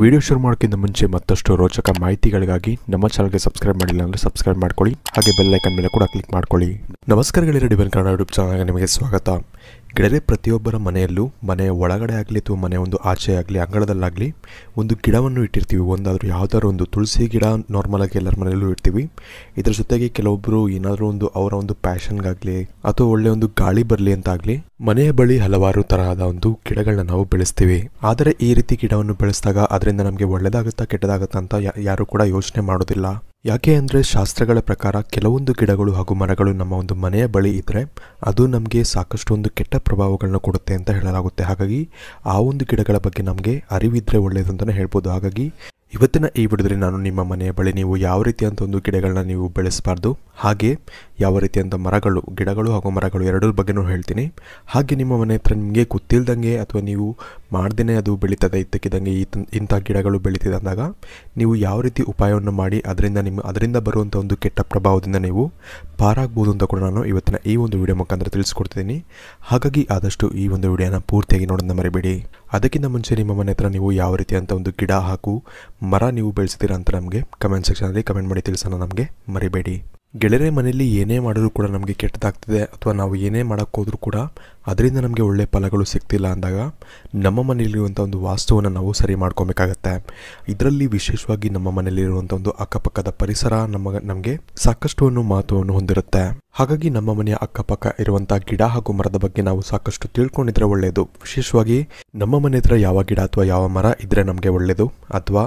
video ಶುರು ಮಾಡೋಕ್ಕಿಂತ ಮುಂಚೆ ಮತ್ತಷ್ಟು ರೋಚಕ ಮಾಹಿತಿಗಳಿಗಾಗಿ ನಮ್ಮ ಚಾನಲ್ಗೆ ಸಬ್ಸ್ಕ್ರೈಬ್ ಮಾಡಿಲ್ಲ ಅಂದರೆ ಸಬ್ಸ್ಕ್ರೈಬ್ ಮಾಡ್ಕೊಳ್ಳಿ ಹಾಗೆ ಬೆಲ್ಲೈಕನ್ ಮೇಲೆ ಕೂಡ ಕ್ಲಿಕ್ ಮಾಡ್ಕೊಳ್ಳಿ ನಮಸ್ಕಾರಗಳಿರೋ ಡಿಬೆನ್ ಕನ್ನಡ ಯೂಟ್ಯೂಬ್ ಚಾನಲ್ಗೆ ನಿಮಗೆ ಸ್ವಾಗತ ಗೆಳೆಯರೆ ಪ್ರತಿಯೊಬ್ಬರ ಮನೆಯಲ್ಲೂ ಮನೆಯ ಒಳಗಡೆ ಆಗಲಿ ಅಥವಾ ಮನೆ ಒಂದು ಆಚೆ ಆಗಲಿ ಅಂಗಳದಲ್ಲಾಗಲಿ ಒಂದು ಗಿಡವನ್ನು ಇಟ್ಟಿರ್ತೀವಿ ಒಂದಾದರೂ ಯಾವುದಾದ್ರು ಒಂದು ತುಳಸಿ ಗಿಡ ನಾರ್ಮಲಾಗಿ ಎಲ್ಲರ ಮನೆಯಲ್ಲೂ ಇಡ್ತೀವಿ ಇದರ ಜೊತೆಗೆ ಕೆಲವೊಬ್ಬರು ಏನಾದರೂ ಒಂದು ಅವರ ಒಂದು ಪ್ಯಾಷನ್ಗಾಗಲಿ ಅಥವಾ ಒಳ್ಳೆಯ ಒಂದು ಗಾಳಿ ಬರಲಿ ಅಂತಾಗಲಿ ಮನೆಯ ಬಳಿ ಹಲವಾರು ತರಹದ ಒಂದು ಗಿಡಗಳನ್ನ ನಾವು ಬೆಳೆಸ್ತೀವಿ ಆದರೆ ಈ ರೀತಿ ಗಿಡವನ್ನು ಬೆಳೆಸಿದಾಗ ಅದರಿಂದ ನಮಗೆ ಒಳ್ಳೆಯದಾಗುತ್ತಾ ಕೆಟ್ಟದಾಗುತ್ತಾ ಅಂತ ಯಾರು ಕೂಡ ಯೋಚನೆ ಮಾಡೋದಿಲ್ಲ ಯಾಕೆ ಅಂದರೆ ಶಾಸ್ತ್ರಗಳ ಪ್ರಕಾರ ಕೆಲವೊಂದು ಗಿಡಗಳು ಹಾಗೂ ಮರಗಳು ನಮ್ಮ ಒಂದು ಮನೆಯ ಬಳಿ ಇದ್ದರೆ ಅದು ನಮಗೆ ಸಾಕಷ್ಟು ಒಂದು ಕೆಟ್ಟ ಪ್ರಭಾವಗಳನ್ನು ಕೊಡುತ್ತೆ ಅಂತ ಹೇಳಲಾಗುತ್ತೆ ಹಾಗಾಗಿ ಆ ಒಂದು ಗಿಡಗಳ ಬಗ್ಗೆ ನಮಗೆ ಅರಿವಿದ್ದರೆ ಒಳ್ಳೆಯದು ಅಂತಲೇ ಹೇಳ್ಬೋದು ಹಾಗಾಗಿ ಇವತ್ತಿನ ಈ ವಿಡಿಯೋದಲ್ಲಿ ನಾನು ನಿಮ್ಮ ಮನೆಯ ಬಳಿ ನೀವು ಯಾವ ರೀತಿಯಂಥ ಒಂದು ಗಿಡಗಳನ್ನ ನೀವು ಬೆಳೆಸಬಾರ್ದು ಹಾಗೆ ಯಾವ ರೀತಿಯಂಥ ಮರಗಳು ಗಿಡಗಳು ಹಾಗೂ ಮರಗಳು ಎರಡರ ಬಗ್ಗೆನೂ ಹೇಳ್ತೀನಿ ಹಾಗೆ ನಿಮ್ಮ ಮನೆ ಹತ್ರ ನಿಮಗೆ ಗೊತ್ತಿಲ್ದಂಗೆ ಅಥವಾ ನೀವು ಮಾಡ್ದೇ ಅದು ಬೆಳೀತದೆ ಇದ್ದಕ್ಕಿದ್ದಂಗೆ ಈ ಇಂಥ ಗಿಡಗಳು ಬೆಳೀತಿದೆ ಅಂದಾಗ ನೀವು ಯಾವ ರೀತಿ ಉಪಾಯವನ್ನು ಮಾಡಿ ಅದರಿಂದ ನಿಮ್ಮ ಅದರಿಂದ ಬರುವಂಥ ಒಂದು ಕೆಟ್ಟ ಪ್ರಭಾವದಿಂದ ನೀವು ಪಾರಾಗ್ಬೋದು ಅಂತ ಕೂಡ ನಾನು ಇವತ್ತಿನ ಈ ಒಂದು ವಿಡಿಯೋ ಮುಖಾಂತರ ತಿಳಿಸ್ಕೊಡ್ತಿದ್ದೀನಿ ಹಾಗಾಗಿ ಆದಷ್ಟು ಈ ಒಂದು ವಿಡಿಯೋನ ಪೂರ್ತಿಯಾಗಿ ನೋಡೋದನ್ನ ಮರಿಬೇಡಿ ಅದಕ್ಕಿಂತ ಮುಂಚೆ ನಿಮ್ಮ ಮನೆ ಹತ್ರ ನೀವು ಯಾವ ರೀತಿಯಂಥ ಒಂದು ಗಿಡ ಹಾಗೂ ಮರ ನೀವು ಬೆಳೆಸಿದ್ದೀರಾ ಅಂತ ನಮಗೆ ಕಮೆಂಟ್ ಸೆಕ್ಷನಲ್ಲಿ ಕಮೆಂಟ್ ಮಾಡಿ ತಿಳಿಸೋಣ ನಮಗೆ ಮರಿಬೇಡಿ ಗೆಳೆಯರ ಮನೆಯಲ್ಲಿ ಏನೇ ಮಾಡಿದ್ರು ಕೂಡ ನಮಗೆ ಕೆಟ್ಟದಾಗ್ತಿದೆ ಅಥವಾ ನಾವು ಏನೇ ಮಾಡೋಕ್ಕೋದ್ರೂ ಕೂಡ ಅದರಿಂದ ನಮಗೆ ಒಳ್ಳೆಯ ಫಲಗಳು ಸಿಗ್ತಿಲ್ಲ ಅಂದಾಗ ನಮ್ಮ ಮನೆಯಲ್ಲಿರುವಂಥ ಒಂದು ವಾಸ್ತುವನ್ನು ನಾವು ಸರಿ ಮಾಡ್ಕೋಬೇಕಾಗತ್ತೆ ಇದರಲ್ಲಿ ವಿಶೇಷವಾಗಿ ನಮ್ಮ ಮನೆಯಲ್ಲಿರುವಂಥ ಒಂದು ಅಕ್ಕಪಕ್ಕದ ಪರಿಸರ ನಮ್ಮ ನಮಗೆ ಸಾಕಷ್ಟು ಒಂದು ಮಹತ್ವವನ್ನು ಹೊಂದಿರುತ್ತೆ ಹಾಗಾಗಿ ನಮ್ಮ ಮನೆಯ ಅಕ್ಕಪಕ್ಕ ಇರುವಂಥ ಗಿಡ ಹಾಗೂ ಮರದ ಬಗ್ಗೆ ನಾವು ಸಾಕಷ್ಟು ತಿಳ್ಕೊಂಡಿದ್ರೆ ಒಳ್ಳೆಯದು ವಿಶೇಷವಾಗಿ ನಮ್ಮ ಮನೆ ಹತ್ರ ಯಾವ ಗಿಡ ಅಥವಾ ಯಾವ ಮರ ಇದ್ದರೆ ನಮಗೆ ಒಳ್ಳೆಯದು ಅಥವಾ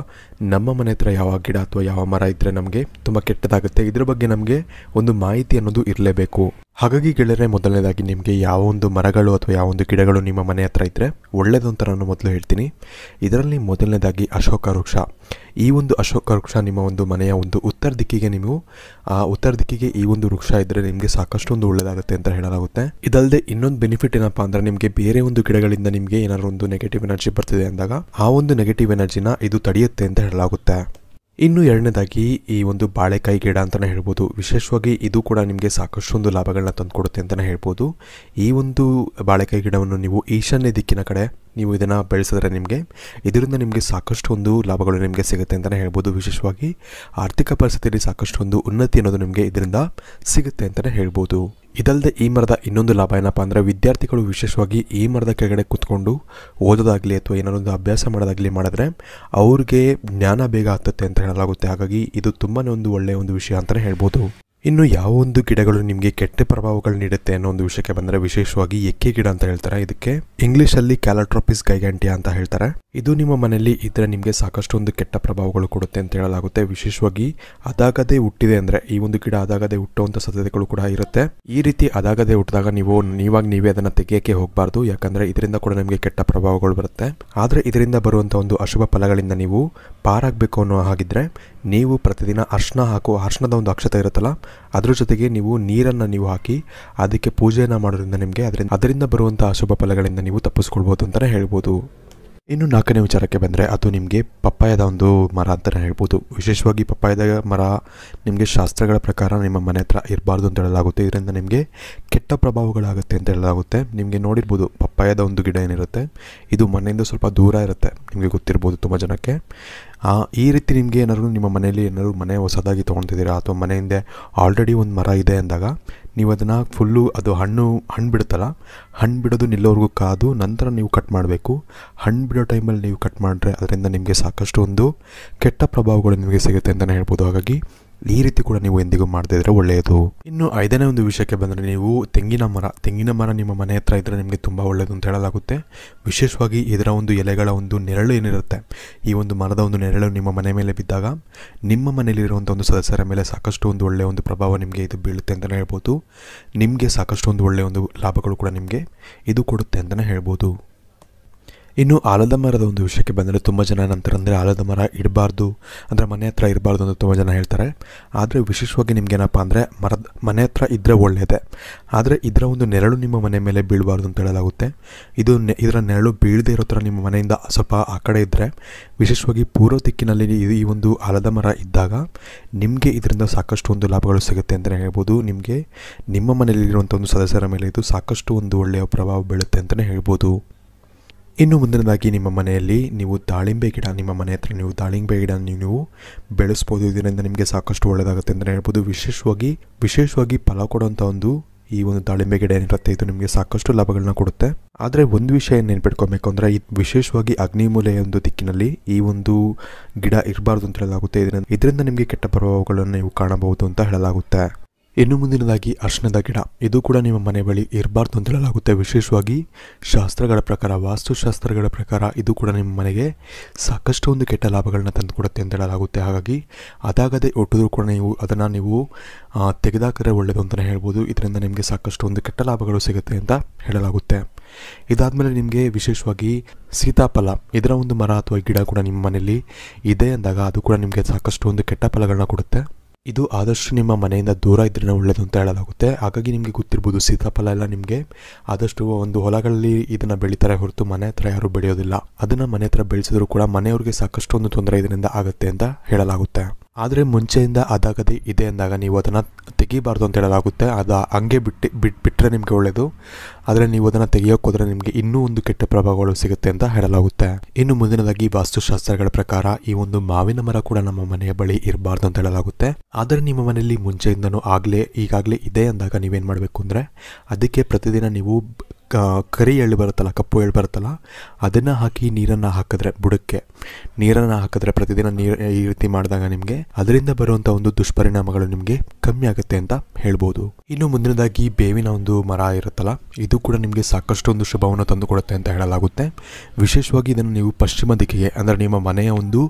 ನಮ್ಮ ಮನೆ ಹತ್ರ ಯಾವ ಗಿಡ ಅಥವಾ ಯಾವ ಮರ ಇದ್ದರೆ ನಮಗೆ ತುಂಬ ಕೆಟ್ಟದಾಗುತ್ತೆ ಇದ್ರ ಬಗ್ಗೆ ನಮಗೆ ಒಂದು ಮಾಹಿತಿ ಅನ್ನೋದು ಇರಲೇಬೇಕು ಹಾಗಾಗಿ ಗೆಳೆಯರೆ ಮೊದಲನೇದಾಗಿ ನಿಮಗೆ ಯಾವ ಒಂದು ಮರಗಳು ಅಥವಾ ಯಾವ ಒಂದು ಗಿಡಗಳು ನಿಮ್ಮ ಮನೆ ಹತ್ರ ಇದ್ದರೆ ಒಳ್ಳೆಯದು ಅಂತ ನಾನು ಮೊದಲು ಹೇಳ್ತೀನಿ ಇದರಲ್ಲಿ ಮೊದಲನೇದಾಗಿ ಅಶೋಕ ವೃಕ್ಷ ಈ ಒಂದು ಅಶೋಕ ವೃಕ್ಷ ನಿಮ್ಮ ಒಂದು ಮನೆಯ ಒಂದು ಉತ್ತರ ದಿಕ್ಕಿಗೆ ನೀವು ಆ ಉತ್ತರ ದಿಕ್ಕಿಗೆ ಈ ಒಂದು ವೃಕ್ಷ ಇದ್ದರೆ ನಿಮಗೆ ಸಾಕಷ್ಟು ಒಂದು ಒಳ್ಳೆಯದಾಗುತ್ತೆ ಅಂತ ಹೇಳಲಾಗುತ್ತೆ ಇದಲ್ಲದೆ ಇನ್ನೊಂದು ಬೆನಿಫಿಟ್ ಏನಪ್ಪ ಅಂದರೆ ನಿಮಗೆ ಬೇರೆ ಒಂದು ಗಿಡಗಳಿಂದ ನಿಮಗೆ ಏನಾದರೂ ಒಂದು ನೆಗೆಟಿವ್ ಎನರ್ಜಿ ಬರ್ತಿದೆ ಅಂದಾಗ ಆ ಒಂದು ನೆಗೆಟಿವ್ ಎನರ್ಜಿನ ಇದು ತಡೆಯುತ್ತೆ ಅಂತ ಹೇಳಲಾಗುತ್ತೆ ಇನ್ನು ಎರಡನೇದಾಗಿ ಈ ಒಂದು ಬಾಳೆಕಾಯಿ ಗಿಡ ಅಂತಲೇ ಹೇಳ್ಬೋದು ವಿಶೇಷವಾಗಿ ಇದು ಕೂಡ ನಿಮಗೆ ಸಾಕಷ್ಟೊಂದು ಲಾಭಗಳನ್ನ ತಂದುಕೊಡುತ್ತೆ ಅಂತಲೇ ಹೇಳ್ಬೋದು ಈ ಒಂದು ಬಾಳೆಕಾಯಿ ಗಿಡವನ್ನು ನೀವು ಈಶಾನ್ಯ ದಿಕ್ಕಿನ ಕಡೆ ನೀವು ಇದನ್ನು ಬೆಳೆಸಿದ್ರೆ ನಿಮಗೆ ಇದರಿಂದ ನಿಮಗೆ ಸಾಕಷ್ಟು ಒಂದು ಲಾಭಗಳು ನಿಮಗೆ ಸಿಗುತ್ತೆ ಅಂತಲೇ ಹೇಳ್ಬೋದು ವಿಶೇಷವಾಗಿ ಆರ್ಥಿಕ ಪರಿಸ್ಥಿತಿಯಲ್ಲಿ ಸಾಕಷ್ಟು ಒಂದು ಉನ್ನತಿ ಅನ್ನೋದು ನಿಮಗೆ ಇದರಿಂದ ಸಿಗುತ್ತೆ ಅಂತಲೇ ಹೇಳ್ಬೋದು ಇದಲ್ಲದೆ ಈ ಮರದ ಇನ್ನೊಂದು ಲಾಭ ಏನಪ್ಪ ಅಂದರೆ ವಿದ್ಯಾರ್ಥಿಗಳು ವಿಶೇಷವಾಗಿ ಈ ಮರದ ಕೆಳಗಡೆ ಕೂತ್ಕೊಂಡು ಓದೋದಾಗಲಿ ಅಥವಾ ಒಂದು ಅಭ್ಯಾಸ ಮಾಡೋದಾಗಲಿ ಮಾಡಿದ್ರೆ ಅವ್ರಿಗೆ ಜ್ಞಾನ ಬೇಗ ಆಗ್ತದೆ ಅಂತ ಹೇಳಲಾಗುತ್ತೆ ಹಾಗಾಗಿ ಇದು ತುಂಬಾ ಒಂದು ಒಳ್ಳೆಯ ಒಂದು ವಿಷಯ ಅಂತಲೇ ಹೇಳ್ಬೋದು ಇನ್ನು ಯಾವ ಒಂದು ಗಿಡಗಳು ನಿಮಗೆ ಕೆಟ್ಟ ಪ್ರಭಾವಗಳು ನೀಡುತ್ತೆ ಅನ್ನೋ ಒಂದು ವಿಷಯಕ್ಕೆ ಬಂದರೆ ವಿಶೇಷವಾಗಿ ಎಕ್ಕೆ ಗಿಡ ಅಂತ ಹೇಳ್ತಾರೆ ಇದಕ್ಕೆ ಇಂಗ್ಲಿಷ್ ಅಲ್ಲಿ ಕ್ಯಾಲಟ್ರೋಪಿಸ್ ಗೈಗಾಂಟಿಯಾ ಅಂತ ಹೇಳ್ತಾರೆ ಇದು ನಿಮ್ಮ ಮನೆಯಲ್ಲಿ ಇದ್ರೆ ನಿಮಗೆ ಸಾಕಷ್ಟು ಒಂದು ಕೆಟ್ಟ ಪ್ರಭಾವಗಳು ಕೊಡುತ್ತೆ ಅಂತ ಹೇಳಲಾಗುತ್ತೆ ವಿಶೇಷವಾಗಿ ಅದಾಗದೇ ಹುಟ್ಟಿದೆ ಅಂದ್ರೆ ಈ ಒಂದು ಗಿಡ ಅದಾಗದೆ ಹುಟ್ಟುವಂಥ ಸಾಧ್ಯತೆಗಳು ಕೂಡ ಇರುತ್ತೆ ಈ ರೀತಿ ಅದಾಗದೆ ಹುಟ್ಟಿದಾಗ ನೀವು ನೀವಾಗ ನೀವೇ ಅದನ್ನ ತೆಗೆಯಕ್ಕೆ ಹೋಗಬಾರ್ದು ಯಾಕಂದ್ರೆ ಇದರಿಂದ ಕೂಡ ನಿಮಗೆ ಕೆಟ್ಟ ಪ್ರಭಾವಗಳು ಬರುತ್ತೆ ಆದರೆ ಇದರಿಂದ ಬರುವಂತಹ ಒಂದು ಅಶುಭ ಫಲಗಳಿಂದ ನೀವು ಪಾರಾಗಬೇಕು ಅನ್ನೋ ಹಾಗಿದ್ದರೆ ನೀವು ಪ್ರತಿದಿನ ಅರ್ಶನ ಹಾಕುವ ಅರ್ಶನದ ಒಂದು ಅಕ್ಷತೆ ಇರುತ್ತಲ್ಲ ಅದರ ಜೊತೆಗೆ ನೀವು ನೀರನ್ನು ನೀವು ಹಾಕಿ ಅದಕ್ಕೆ ಪೂಜೆಯನ್ನು ಮಾಡೋದ್ರಿಂದ ನಿಮಗೆ ಅದರಿಂದ ಅದರಿಂದ ಬರುವಂಥ ಅಶುಭ ಫಲಗಳಿಂದ ನೀವು ತಪ್ಪಿಸ್ಕೊಳ್ಬೋದು ಅಂತಲೇ ಹೇಳ್ಬೋದು ಇನ್ನು ನಾಲ್ಕನೇ ವಿಚಾರಕ್ಕೆ ಬಂದರೆ ಅದು ನಿಮಗೆ ಪಪ್ಪಾಯದ ಒಂದು ಮರ ಅಂತಲೇ ಹೇಳ್ಬೋದು ವಿಶೇಷವಾಗಿ ಪಪ್ಪಾಯದ ಮರ ನಿಮಗೆ ಶಾಸ್ತ್ರಗಳ ಪ್ರಕಾರ ನಿಮ್ಮ ಮನೆ ಹತ್ರ ಇರಬಾರ್ದು ಅಂತ ಹೇಳಲಾಗುತ್ತೆ ಇದರಿಂದ ನಿಮಗೆ ಕೆಟ್ಟ ಪ್ರಭಾವಗಳಾಗುತ್ತೆ ಅಂತ ಹೇಳಲಾಗುತ್ತೆ ನಿಮಗೆ ನೋಡಿರ್ಬೋದು ಪಪ್ಪಾಯದ ಒಂದು ಗಿಡ ಏನಿರುತ್ತೆ ಇದು ಮನೆಯಿಂದ ಸ್ವಲ್ಪ ದೂರ ಇರುತ್ತೆ ನಿಮಗೆ ಗೊತ್ತಿರ್ಬೋದು ತುಂಬ ಜನಕ್ಕೆ ಈ ರೀತಿ ನಿಮಗೆ ಏನಾದರೂ ನಿಮ್ಮ ಮನೆಯಲ್ಲಿ ಏನಾದರೂ ಮನೆ ಹೊಸದಾಗಿ ತೊಗೊತಿದ್ದೀರಾ ಅಥವಾ ಮನೆ ಹಿಂದೆ ಆಲ್ರೆಡಿ ಒಂದು ಮರ ಇದೆ ಅಂದಾಗ ನೀವು ಅದನ್ನು ಫುಲ್ಲು ಅದು ಹಣ್ಣು ಹಣ್ಣು ಬಿಡುತ್ತಲ್ಲ ಹಣ್ಣು ಬಿಡೋದು ನಿಲ್ಲೋವರೆಗೂ ಕಾದು ನಂತರ ನೀವು ಕಟ್ ಮಾಡಬೇಕು ಹಣ್ಣು ಬಿಡೋ ಟೈಮಲ್ಲಿ ನೀವು ಕಟ್ ಮಾಡಿದ್ರೆ ಅದರಿಂದ ನಿಮಗೆ ಸಾಕಷ್ಟು ಒಂದು ಕೆಟ್ಟ ಪ್ರಭಾವಗಳು ನಿಮಗೆ ಸಿಗುತ್ತೆ ಅಂತಲೇ ಹೇಳ್ಬೋದು ಹಾಗಾಗಿ ಈ ರೀತಿ ಕೂಡ ನೀವು ಎಂದಿಗೂ ಮಾಡ್ತಾ ಇದ್ರೆ ಒಳ್ಳೆಯದು ಇನ್ನು ಐದನೇ ಒಂದು ವಿಷಯಕ್ಕೆ ಬಂದರೆ ನೀವು ತೆಂಗಿನ ಮರ ತೆಂಗಿನ ಮರ ನಿಮ್ಮ ಮನೆ ಹತ್ರ ಇದ್ದರೆ ನಿಮಗೆ ತುಂಬ ಒಳ್ಳೆಯದು ಅಂತ ಹೇಳಲಾಗುತ್ತೆ ವಿಶೇಷವಾಗಿ ಇದರ ಒಂದು ಎಲೆಗಳ ಒಂದು ನೆರಳು ಏನಿರುತ್ತೆ ಈ ಒಂದು ಮರದ ಒಂದು ನೆರಳು ನಿಮ್ಮ ಮನೆ ಮೇಲೆ ಬಿದ್ದಾಗ ನಿಮ್ಮ ಮನೆಯಲ್ಲಿರುವಂಥ ಒಂದು ಸದಸ್ಯರ ಮೇಲೆ ಸಾಕಷ್ಟು ಒಂದು ಒಳ್ಳೆಯ ಒಂದು ಪ್ರಭಾವ ನಿಮಗೆ ಇದು ಬೀಳುತ್ತೆ ಅಂತಲೇ ಹೇಳ್ಬೋದು ನಿಮಗೆ ಸಾಕಷ್ಟು ಒಂದು ಒಳ್ಳೆಯ ಒಂದು ಲಾಭಗಳು ಕೂಡ ನಿಮಗೆ ಇದು ಕೊಡುತ್ತೆ ಅಂತಲೇ ಹೇಳ್ಬೋದು ಇನ್ನು ಆಲದ ಮರದ ಒಂದು ವಿಷಯಕ್ಕೆ ಬಂದರೆ ತುಂಬ ಜನ ನಂತರ ಅಂದರೆ ಆಲದ ಮರ ಇಡಬಾರ್ದು ಅಂದರೆ ಮನೆ ಹತ್ರ ಇರಬಾರ್ದು ಅಂತ ತುಂಬ ಜನ ಹೇಳ್ತಾರೆ ಆದರೆ ವಿಶೇಷವಾಗಿ ನಿಮ್ಗೇನಪ್ಪ ಅಂದರೆ ಮರದ ಮನೆ ಹತ್ರ ಇದ್ದರೆ ಒಳ್ಳೆಯದೇ ಆದರೆ ಇದರ ಒಂದು ನೆರಳು ನಿಮ್ಮ ಮನೆ ಮೇಲೆ ಬೀಳಬಾರ್ದು ಅಂತ ಹೇಳಲಾಗುತ್ತೆ ಇದು ನೆ ಇದರ ನೆರಳು ಬೀಳದೇ ಇರೋ ಥರ ನಿಮ್ಮ ಮನೆಯಿಂದ ಸ್ವಲ್ಪ ಆ ಕಡೆ ಇದ್ದರೆ ವಿಶೇಷವಾಗಿ ಪೂರ್ವ ದಿಕ್ಕಿನಲ್ಲಿ ಈ ಒಂದು ಆಲದ ಮರ ಇದ್ದಾಗ ನಿಮಗೆ ಇದರಿಂದ ಸಾಕಷ್ಟು ಒಂದು ಲಾಭಗಳು ಸಿಗುತ್ತೆ ಅಂತಲೇ ಹೇಳ್ಬೋದು ನಿಮಗೆ ನಿಮ್ಮ ಮನೆಯಲ್ಲಿರುವಂಥ ಒಂದು ಸದಸ್ಯರ ಮೇಲೆ ಇದು ಸಾಕಷ್ಟು ಒಂದು ಒಳ್ಳೆಯ ಪ್ರಭಾವ ಬೀಳುತ್ತೆ ಅಂತಲೇ ಹೇಳ್ಬೋದು ಇನ್ನು ಮುಂದಿನದಾಗಿ ನಿಮ್ಮ ಮನೆಯಲ್ಲಿ ನೀವು ದಾಳಿಂಬೆ ಗಿಡ ನಿಮ್ಮ ಮನೆ ಹತ್ರ ನೀವು ದಾಳಿಂಬೆ ಗಿಡ ನೀವು ಬೆಳೆಸ್ಬೋದು ಇದರಿಂದ ನಿಮಗೆ ಸಾಕಷ್ಟು ಒಳ್ಳೆಯದಾಗುತ್ತೆ ಅಂತ ಹೇಳ್ಬೋದು ವಿಶೇಷವಾಗಿ ವಿಶೇಷವಾಗಿ ಫಲ ಕೊಡುವಂಥ ಒಂದು ಈ ಒಂದು ದಾಳಿಂಬೆ ಗಿಡ ಏನಿರುತ್ತೆ ಇದು ನಿಮಗೆ ಸಾಕಷ್ಟು ಲಾಭಗಳನ್ನ ಕೊಡುತ್ತೆ ಆದರೆ ಒಂದು ವಿಷಯ ನೆನ್ಪಿಟ್ಕೊಬೇಕು ಅಂದರೆ ಇದು ವಿಶೇಷವಾಗಿ ಅಗ್ನಿಮೂಲೆಯ ಒಂದು ದಿಕ್ಕಿನಲ್ಲಿ ಈ ಒಂದು ಗಿಡ ಇರಬಾರ್ದು ಅಂತ ಹೇಳಲಾಗುತ್ತೆ ಇದರಿಂದ ಇದರಿಂದ ನಿಮಗೆ ಕೆಟ್ಟ ಪ್ರಭಾವಗಳನ್ನು ನೀವು ಕಾಣಬಹುದು ಅಂತ ಹೇಳಲಾಗುತ್ತೆ ಇನ್ನು ಮುಂದಿನದಾಗಿ ಅರ್ಶನದ ಗಿಡ ಇದು ಕೂಡ ನಿಮ್ಮ ಮನೆ ಬಳಿ ಇರಬಾರ್ದು ಅಂತ ಹೇಳಲಾಗುತ್ತೆ ವಿಶೇಷವಾಗಿ ಶಾಸ್ತ್ರಗಳ ಪ್ರಕಾರ ವಾಸ್ತುಶಾಸ್ತ್ರಗಳ ಪ್ರಕಾರ ಇದು ಕೂಡ ನಿಮ್ಮ ಮನೆಗೆ ಸಾಕಷ್ಟು ಒಂದು ಕೆಟ್ಟ ಲಾಭಗಳನ್ನ ಕೊಡುತ್ತೆ ಅಂತ ಹೇಳಲಾಗುತ್ತೆ ಹಾಗಾಗಿ ಅದಾಗದೆ ಒಟ್ಟಿದ್ರು ಕೂಡ ನೀವು ಅದನ್ನು ನೀವು ತೆಗೆದಾಕರೆ ಒಳ್ಳೆಯದು ಅಂತಲೇ ಹೇಳ್ಬೋದು ಇದರಿಂದ ನಿಮಗೆ ಸಾಕಷ್ಟು ಒಂದು ಕೆಟ್ಟ ಲಾಭಗಳು ಸಿಗುತ್ತೆ ಅಂತ ಹೇಳಲಾಗುತ್ತೆ ಇದಾದಮೇಲೆ ನಿಮಗೆ ವಿಶೇಷವಾಗಿ ಸೀತಾಫಲ ಇದರ ಒಂದು ಮರ ಅಥವಾ ಗಿಡ ಕೂಡ ನಿಮ್ಮ ಮನೆಯಲ್ಲಿ ಇದೆ ಅಂದಾಗ ಅದು ಕೂಡ ನಿಮಗೆ ಸಾಕಷ್ಟು ಒಂದು ಕೆಟ್ಟ ಫಲಗಳನ್ನ ಕೊಡುತ್ತೆ ಇದು ಆದಷ್ಟು ನಿಮ್ಮ ಮನೆಯಿಂದ ದೂರ ಇದ್ರೆ ಒಳ್ಳೆಯದು ಅಂತ ಹೇಳಲಾಗುತ್ತೆ ಹಾಗಾಗಿ ನಿಮಗೆ ಗೊತ್ತಿರ್ಬೋದು ಸೀತಾಫಲ ಎಲ್ಲ ನಿಮಗೆ ಆದಷ್ಟು ಒಂದು ಹೊಲಗಳಲ್ಲಿ ಇದನ್ನು ಬೆಳೀತಾರೆ ಹೊರತು ಮನೆ ಹತ್ರ ಯಾರು ಬೆಳೆಯೋದಿಲ್ಲ ಅದನ್ನು ಮನೆ ಹತ್ರ ಬೆಳೆಸಿದ್ರು ಕೂಡ ಮನೆಯವ್ರಿಗೆ ಸಾಕಷ್ಟು ಒಂದು ತೊಂದರೆ ಇದರಿಂದ ಆಗುತ್ತೆ ಅಂತ ಹೇಳಲಾಗುತ್ತೆ ಆದರೆ ಮುಂಚೆಯಿಂದ ಅದಾಗದೆ ಇದೆ ಅಂದಾಗ ನೀವು ಅದನ್ನು ತೆಗಿಬಾರ್ದು ಅಂತ ಹೇಳಲಾಗುತ್ತೆ ಅದು ಹಂಗೆ ಬಿಟ್ಟು ಬಿಟ್ಟರೆ ನಿಮಗೆ ಒಳ್ಳೆಯದು ಆದರೆ ನೀವು ಅದನ್ನು ತೆಗೆಯೋಕ್ಕೋದ್ರೆ ನಿಮಗೆ ಇನ್ನೂ ಒಂದು ಕೆಟ್ಟ ಪ್ರಭಾವಗಳು ಸಿಗುತ್ತೆ ಅಂತ ಹೇಳಲಾಗುತ್ತೆ ಇನ್ನು ಮುಂದಿನದಾಗಿ ವಾಸ್ತುಶಾಸ್ತ್ರಗಳ ಪ್ರಕಾರ ಈ ಒಂದು ಮಾವಿನ ಮರ ಕೂಡ ನಮ್ಮ ಮನೆಯ ಬಳಿ ಇರಬಾರ್ದು ಅಂತ ಹೇಳಲಾಗುತ್ತೆ ಆದರೆ ನಿಮ್ಮ ಮನೆಯಲ್ಲಿ ಮುಂಚೆಯಿಂದನೂ ಆಗಲೇ ಈಗಾಗಲೇ ಇದೆ ಅಂದಾಗ ನೀವೇನು ಮಾಡಬೇಕು ಅಂದರೆ ಅದಕ್ಕೆ ಪ್ರತಿದಿನ ನೀವು ಕರಿ ಎಳ್ಳು ಬರುತ್ತಲ್ಲ ಕಪ್ಪು ಎಳ್ಳು ಬರುತ್ತಲ್ಲ ಅದನ್ನು ಹಾಕಿ ನೀರನ್ನು ಹಾಕಿದ್ರೆ ಬುಡಕ್ಕೆ ನೀರನ್ನು ಹಾಕಿದ್ರೆ ಪ್ರತಿದಿನ ನೀರು ಈ ರೀತಿ ಮಾಡಿದಾಗ ನಿಮಗೆ ಅದರಿಂದ ಬರುವಂಥ ಒಂದು ದುಷ್ಪರಿಣಾಮಗಳು ನಿಮಗೆ ಕಮ್ಮಿ ಆಗುತ್ತೆ ಅಂತ ಹೇಳ್ಬೋದು ಇನ್ನು ಮುಂದಿನದಾಗಿ ಬೇವಿನ ಒಂದು ಮರ ಇರುತ್ತಲ್ಲ ಇದು ಕೂಡ ನಿಮಗೆ ಸಾಕಷ್ಟು ಒಂದು ಶುಭವನ್ನು ತಂದುಕೊಡುತ್ತೆ ಅಂತ ಹೇಳಲಾಗುತ್ತೆ ವಿಶೇಷವಾಗಿ ಇದನ್ನು ನೀವು ಪಶ್ಚಿಮ ದಿಕ್ಕಿಗೆ ಅಂದರೆ ನಿಮ್ಮ ಮನೆಯ ಒಂದು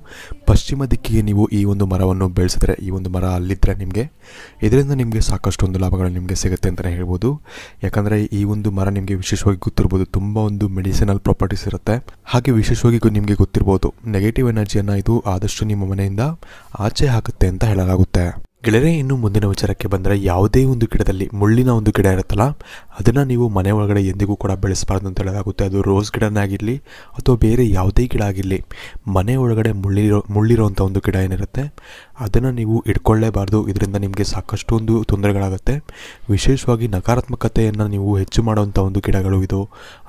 ಪಶ್ಚಿಮ ದಿಕ್ಕಿಗೆ ನೀವು ಈ ಒಂದು ಮರವನ್ನು ಬೆಳೆಸಿದ್ರೆ ಈ ಒಂದು ಮರ ಅಲ್ಲಿದ್ದರೆ ನಿಮಗೆ ಇದರಿಂದ ನಿಮಗೆ ಸಾಕಷ್ಟು ಒಂದು ಲಾಭಗಳು ನಿಮಗೆ ಸಿಗುತ್ತೆ ಅಂತಲೇ ಹೇಳ್ಬೋದು ಯಾಕಂದರೆ ಈ ಒಂದು ಮರ ನಿಮಗೆ ವಿಶೇಷವಾಗಿ ಗೊತ್ತಿರ್ಬೋದು ತುಂಬ ಒಂದು ಮೆಡಿಸಿನಲ್ ಪ್ರಾಪರ್ಟೀಸ್ ಇರುತ್ತೆ ಹಾಗೆ ವಿಶೇಷವಾಗಿ ನಿಮಗೆ ಗೊತ್ತಿರ್ಬೋದು ನೆಗೆಟಿವ್ ಎನರ್ಜಿಯನ್ನು ಇದು ಆದಷ್ಟು ನಿಮ್ಮ ಮನೆಯಿಂದ ಆಚೆ ಹಾಕುತ್ತೆ ಅಂತ ಹೇಳಲಾಗುತ್ತೆ ಗೆಳೆಯರೆ ಇನ್ನು ಮುಂದಿನ ವಿಚಾರಕ್ಕೆ ಬಂದರೆ ಯಾವುದೇ ಒಂದು ಗಿಡದಲ್ಲಿ ಮುಳ್ಳಿನ ಒಂದು ಗಿಡ ಇರುತ್ತಲ್ಲ ಅದನ್ನು ನೀವು ಮನೆ ಒಳಗಡೆ ಎಂದಿಗೂ ಕೂಡ ಬೆಳೆಸಬಾರ್ದು ಅಂತ ಹೇಳಲಾಗುತ್ತೆ ಅದು ರೋಸ್ ಗಿಡನಾಗಿರಲಿ ಅಥವಾ ಬೇರೆ ಯಾವುದೇ ಗಿಡ ಆಗಿರಲಿ ಮನೆ ಒಳಗಡೆ ಮುಳ್ಳಿರೋ ಮುಳ್ಳಿರೋವಂಥ ಒಂದು ಗಿಡ ಏನಿರುತ್ತೆ ಅದನ್ನು ನೀವು ಇಟ್ಕೊಳ್ಳೇಬಾರ್ದು ಇದರಿಂದ ನಿಮಗೆ ಸಾಕಷ್ಟು ಒಂದು ತೊಂದರೆಗಳಾಗುತ್ತೆ ವಿಶೇಷವಾಗಿ ನಕಾರಾತ್ಮಕತೆಯನ್ನು ನೀವು ಹೆಚ್ಚು ಮಾಡುವಂಥ ಒಂದು ಗಿಡಗಳು ಇದು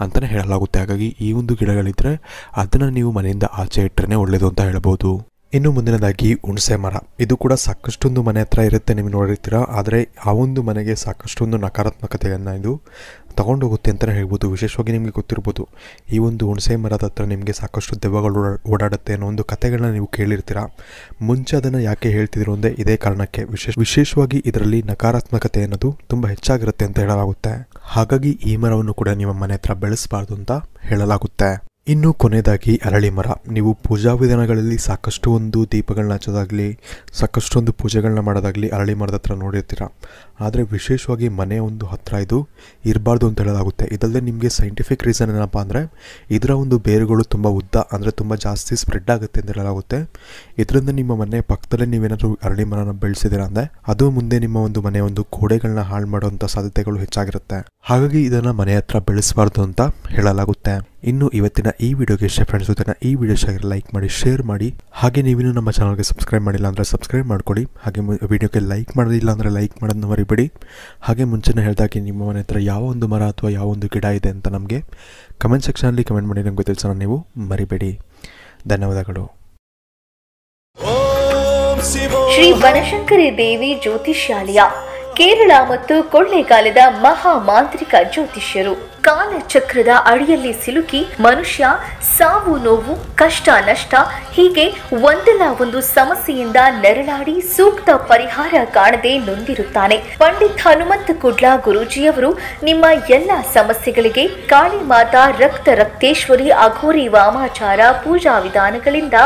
ಅಂತಲೇ ಹೇಳಲಾಗುತ್ತೆ ಹಾಗಾಗಿ ಈ ಒಂದು ಗಿಡಗಳಿದ್ದರೆ ಅದನ್ನು ನೀವು ಮನೆಯಿಂದ ಆಚೆ ಇಟ್ಟರೆ ಒಳ್ಳೆಯದು ಅಂತ ಹೇಳ್ಬೋದು ಇನ್ನು ಮುಂದಿನದಾಗಿ ಹುಣಸೆ ಮರ ಇದು ಕೂಡ ಸಾಕಷ್ಟೊಂದು ಮನೆ ಹತ್ರ ಇರುತ್ತೆ ನಿಮಗೆ ನೋಡಿರ್ತೀರ ಆದರೆ ಆ ಒಂದು ಮನೆಗೆ ಸಾಕಷ್ಟೊಂದು ನಕಾರಾತ್ಮಕತೆಯನ್ನು ಇದು ಹೋಗುತ್ತೆ ಅಂತಲೇ ಹೇಳ್ಬೋದು ವಿಶೇಷವಾಗಿ ನಿಮಗೆ ಗೊತ್ತಿರ್ಬೋದು ಈ ಒಂದು ಹುಣಸೆ ಮರದ ಹತ್ರ ನಿಮಗೆ ಸಾಕಷ್ಟು ದೆವ್ವಗಳು ಓಡಾಡುತ್ತೆ ಅನ್ನೋ ಒಂದು ಕಥೆಗಳನ್ನ ನೀವು ಕೇಳಿರ್ತೀರ ಮುಂಚೆ ಅದನ್ನು ಯಾಕೆ ಹೇಳ್ತಿದ್ರು ಅಂದರೆ ಇದೇ ಕಾರಣಕ್ಕೆ ವಿಶೇಷ ವಿಶೇಷವಾಗಿ ಇದರಲ್ಲಿ ನಕಾರಾತ್ಮಕತೆ ಅನ್ನೋದು ತುಂಬ ಹೆಚ್ಚಾಗಿರುತ್ತೆ ಅಂತ ಹೇಳಲಾಗುತ್ತೆ ಹಾಗಾಗಿ ಈ ಮರವನ್ನು ಕೂಡ ನಿಮ್ಮ ಮನೆ ಹತ್ರ ಬೆಳೆಸಬಾರ್ದು ಅಂತ ಹೇಳಲಾಗುತ್ತೆ ಇನ್ನು ಕೊನೆಯದಾಗಿ ಅರಳಿ ಮರ ನೀವು ಪೂಜಾ ವಿಧಾನಗಳಲ್ಲಿ ಸಾಕಷ್ಟು ಒಂದು ದೀಪಗಳನ್ನ ಹಚ್ಚೋದಾಗಲಿ ಒಂದು ಪೂಜೆಗಳನ್ನ ಮಾಡೋದಾಗಲಿ ಅರಳಿ ಮರದ ಹತ್ರ ನೋಡಿರ್ತೀರ ಆದರೆ ವಿಶೇಷವಾಗಿ ಮನೆ ಒಂದು ಹತ್ತಿರ ಇದು ಇರಬಾರ್ದು ಅಂತ ಹೇಳೋದಾಗುತ್ತೆ ಇದಲ್ಲದೆ ನಿಮಗೆ ಸೈಂಟಿಫಿಕ್ ರೀಸನ್ ಏನಪ್ಪ ಅಂದರೆ ಇದರ ಒಂದು ಬೇರುಗಳು ತುಂಬ ಉದ್ದ ಅಂದರೆ ತುಂಬ ಜಾಸ್ತಿ ಸ್ಪ್ರೆಡ್ ಆಗುತ್ತೆ ಅಂತ ಹೇಳಲಾಗುತ್ತೆ ಇದರಿಂದ ನಿಮ್ಮ ಮನೆ ಪಕ್ಕದಲ್ಲೇ ನೀವೇನಾದರೂ ಅರಳಿ ಮರನ ಬೆಳೆಸಿದಿರ ಅಂದರೆ ಅದು ಮುಂದೆ ನಿಮ್ಮ ಒಂದು ಮನೆ ಒಂದು ಕೋಡೆಗಳನ್ನ ಹಾಳು ಮಾಡುವಂಥ ಸಾಧ್ಯತೆಗಳು ಹೆಚ್ಚಾಗಿರುತ್ತೆ ಹಾಗಾಗಿ ಇದನ್ನು ಮನೆ ಹತ್ರ ಬೆಳೆಸಬಾರ್ದು ಅಂತ ಹೇಳಲಾಗುತ್ತೆ ಇನ್ನು ಇವತ್ತಿನ ಈ ವಿಡಿಯೋಗೆ ಇಷ್ಟ ಫ್ರೆಂಡ್ಸ್ ಈ ವಿಡಿಯೋ ಶೇರ್ ಲೈಕ್ ಮಾಡಿ ಶೇರ್ ಮಾಡಿ ಹಾಗೆ ನೀವೇನು ನಮ್ಮ ಚಾನಲ್ಗೆ ಸಬ್ಸ್ಕ್ರೈಬ್ ಮಾಡಿಲ್ಲ ಅಂದರೆ ಸಬ್ಸ್ಕ್ರೈಬ್ ಮಾಡ್ಕೊಳ್ಳಿ ಹಾಗೆ ವಿಡಿಯೋಗೆ ಲೈಕ್ ಮಾಡೋದಿಲ್ಲ ಅಂದರೆ ಲೈಕ್ ಮಾಡೋದನ್ನ ಮರಿಬೇಡಿ ಹಾಗೆ ಮುಂಚೆನೇ ಹೇಳಿದಾಗೆ ನಿಮ್ಮ ಮನೆ ಹತ್ರ ಯಾವ ಒಂದು ಮರ ಅಥವಾ ಯಾವ ಒಂದು ಗಿಡ ಇದೆ ಅಂತ ನಮಗೆ ಕಮೆಂಟ್ ಸೆಕ್ಷನಲ್ಲಿ ಕಮೆಂಟ್ ಮಾಡಿ ನಮಗೆ ತಿಳಿಸೋಣ ನೀವು ಮರಿಬೇಡಿ ಧನ್ಯವಾದಗಳು ಶ್ರೀ ಬನಶಂಕರಿ ದೇವಿ ಜ್ಯೋತಿಷ್ಯಾಲಯ ಕೇರಳ ಮತ್ತು ಕೊಳ್ಳೆಗಾಲದ ಮಹಾ ಮಾಂತ್ರಿಕ ಜ್ಯೋತಿಷ್ಯರು ಕಾಲಚಕ್ರದ ಅಡಿಯಲ್ಲಿ ಸಿಲುಕಿ ಮನುಷ್ಯ ಸಾವು ನೋವು ಕಷ್ಟ ನಷ್ಟ ಹೀಗೆ ಒಂದಲ್ಲ ಒಂದು ಸಮಸ್ಯೆಯಿಂದ ನೆರಳಾಡಿ ಸೂಕ್ತ ಪರಿಹಾರ ಕಾಣದೆ ನೊಂದಿರುತ್ತಾನೆ ಪಂಡಿತ್ ಹನುಮಂತ ಕುಡ್ಲಾ ಗುರೂಜಿಯವರು ನಿಮ್ಮ ಎಲ್ಲ ಸಮಸ್ಯೆಗಳಿಗೆ ಕಾಳಿ ಮಾತಾ ರಕ್ತ ರಕ್ತೇಶ್ವರಿ ಅಘೋರಿ ವಾಮಾಚಾರ ಪೂಜಾ ವಿಧಾನಗಳಿಂದ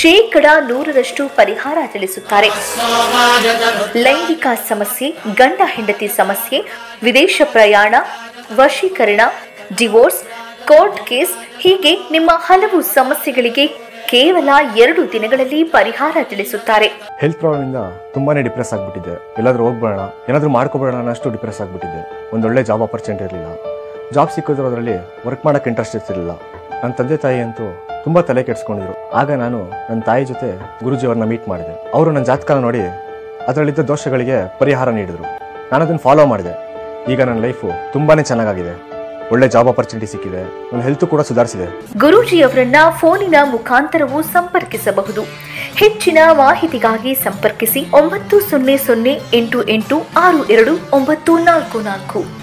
ಶೇಕಡ ನೂರರಷ್ಟು ಪರಿಹಾರ ತಿಳಿಸುತ್ತಾರೆ ಲೈಂಗಿಕ ಸಮಸ್ಯೆ ಗಂಡ ಹೆಂಡತಿ ಸಮಸ್ಯೆ ವಿದೇಶ ಪ್ರಯಾಣ ವಶೀಕರಣ ಡಿವೋರ್ಸ್ ಕೋರ್ಟ್ ಕೇಸ್ ಹೀಗೆ ನಿಮ್ಮ ಹಲವು ಸಮಸ್ಯೆಗಳಿಗೆ ಕೇವಲ ಎರಡು ದಿನಗಳಲ್ಲಿ ಪರಿಹಾರ ತಿಳಿಸುತ್ತಾರೆ ಹೆಲ್ತ್ ಪ್ರಾಬ್ಲಮ್ ಇಂದ ತುಂಬಾನೇ ಡಿಪ್ರೆಸ್ ಆಗ್ಬಿಟ್ಟಿದೆ ಎಲ್ಲಾದ್ರೂ ಹೋಗ್ಬೇಡ ಏನಾದ್ರೂ ಮಾಡ್ಕೋಬೇಡ ಅನ್ನೋಷ್ಟು ಡಿಪ್ರೆಸ್ ಆಗ್ಬಿಟ್ಟಿದೆ ಒಂದೊಳ್ಳೆ ಜಾಬ್ ಅಪರ್ಚುನಿಟಿ ಇರಲಿಲ್ಲ ಜಾಬ್ ಸಿಕ್ಕಿದ್ರು ಅದರಲ್ಲಿ ವರ್ಕ್ ಮಾಡಕ್ಕೆ ಇಂಟ್ರೆಸ್ಟ್ ಇರ್ತಿರಲಿಲ್ಲ ನನ್ನ ತಂದೆ ತಾಯಿ ಅಂತೂ ತುಂಬಾ ತಲೆ ಕೆಡಿಸ್ಕೊಂಡಿದ್ರು ಆಗ ನಾನು ನನ್ನ ತಾಯಿ ಜೊತೆ ಗುರುಜಿ ಅವ್ರನ್ನ ಮೀಟ್ ಮಾಡಿದೆ ಅವರು ನನ್ನ ಜಾತಕ ನೋಡಿ ಅದರಲ್ಲಿದ್ದ ದೋಷಗಳಿಗೆ ಪರಿಹಾರ ನೀಡಿದರು ನಾನು ಅದನ್ನು ಫಾಲೋ ಮಾಡಿದೆ ಈಗ ನನ್ನ ಲೈಫು ತುಂಬಾನೇ ಚೆನ್ನಾಗಿದೆ ಒಳ್ಳೆ ಜಾಬ್ ಅಪರ್ಚುನಿಟಿ ಸಿಕ್ಕಿದೆ ನನ್ನ ಹೆಲ್ತ್ ಕೂಡ ಸುಧಾರಿಸಿದೆ ಗುರುಜಿ ಅವರನ್ನ ಫೋನಿನ ಮುಖಾಂತರವೂ ಸಂಪರ್ಕಿಸಬಹುದು ಹೆಚ್ಚಿನ ಮಾಹಿತಿಗಾಗಿ ಸಂಪರ್ಕಿಸಿ ಒಂಬತ್ತು ಸೊನ್ನೆ ಸೊನ್ನೆ ಎಂಟು ಎಂಟು ಆರು ಎರಡು ಒಂಬತ್ತು ನಾಲ್ಕು ನಾಲ್ಕು